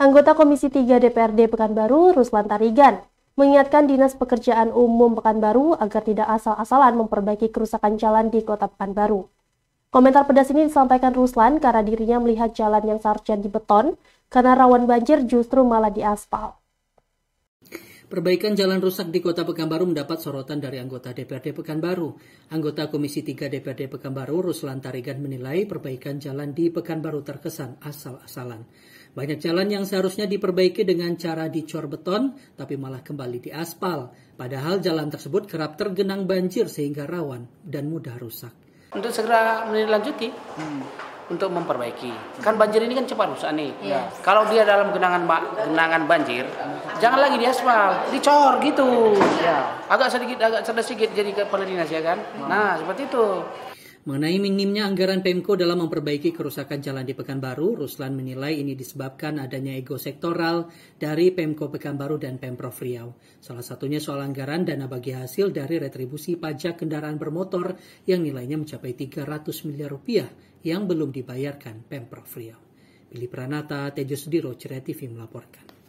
Anggota Komisi 3 DPRD Pekanbaru, Ruslan Tarigan, mengingatkan Dinas Pekerjaan Umum Pekanbaru agar tidak asal-asalan memperbaiki kerusakan jalan di kota Pekanbaru. Komentar pedas ini disampaikan Ruslan karena dirinya melihat jalan yang seharusnya beton karena rawan banjir justru malah diaspal. Perbaikan jalan rusak di Kota Pekanbaru mendapat sorotan dari anggota DPRD Pekanbaru. Anggota Komisi 3 DPRD Pekanbaru, Ruslan Tarigan menilai perbaikan jalan di Pekanbaru terkesan asal-asalan. Banyak jalan yang seharusnya diperbaiki dengan cara dicor beton, tapi malah kembali diaspal. Padahal jalan tersebut kerap tergenang banjir sehingga rawan dan mudah rusak. Untuk segera melanjuti, hmm untuk memperbaiki. Kan banjir ini kan cepat rusak nih. Yes. Iya. Kalau dia dalam genangan genangan banjir, iya jangan lagi di aspal, dicor gitu. Ya. Agak sedikit, agak cerdas sedikit jadi kepala dinas ya kan. Nah seperti itu. Mengenai minimnya anggaran Pemko dalam memperbaiki kerusakan jalan di Pekanbaru, Ruslan menilai ini disebabkan adanya ego sektoral dari Pemko Pekanbaru dan Pemprov Riau. Salah satunya soal anggaran dana bagi hasil dari retribusi pajak kendaraan bermotor yang nilainya mencapai 300 miliar rupiah yang belum dibayarkan Pemprov Riau. Billy Pranata, Tejo Sudiro, Cerai TV melaporkan.